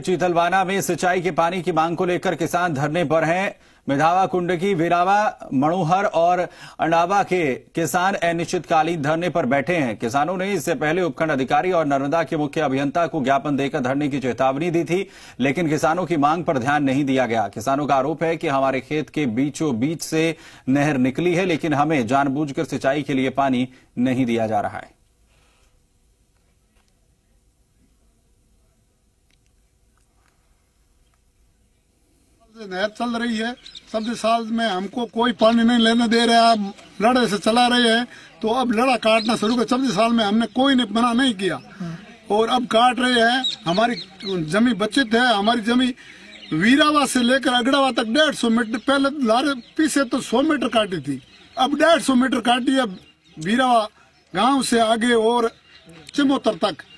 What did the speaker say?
चीतलवाना में सिंचाई के पानी की मांग को लेकर किसान धरने पर हैं मेधावा कुंडकी वीरावा मणोहर और अंडावा के किसान अनिश्चितकालीन धरने पर बैठे हैं किसानों ने इससे पहले उपखंड अधिकारी और नर्मदा के मुख्य अभियंता को ज्ञापन देकर धरने की चेतावनी दी थी लेकिन किसानों की मांग पर ध्यान नहीं दिया गया किसानों का आरोप है कि हमारे खेत के बीचों बीच से नहर निकली है लेकिन हमें जानबूझकर सिंचाई के लिए पानी नहीं दिया जा रहा है नहर चल रही है सब्जी साल में हमको कोई पानी नहीं लेने दे रहा लड़े से चला रहे हैं तो अब लड़ा काटना शुरू कर सब्जी साल में हमने कोई नहीं मना नहीं किया और अब काट रहे हैं हमारी जमी बचित है हमारी जमी वीरावा से लेकर अगड़ावा तक डेढ़ सौ मीटर पहले लारे पीछे तो सौ मीटर काटी थी अब डेढ़ सौ मीटर काटी है वीरावा गांव से आगे और चिमोतर तक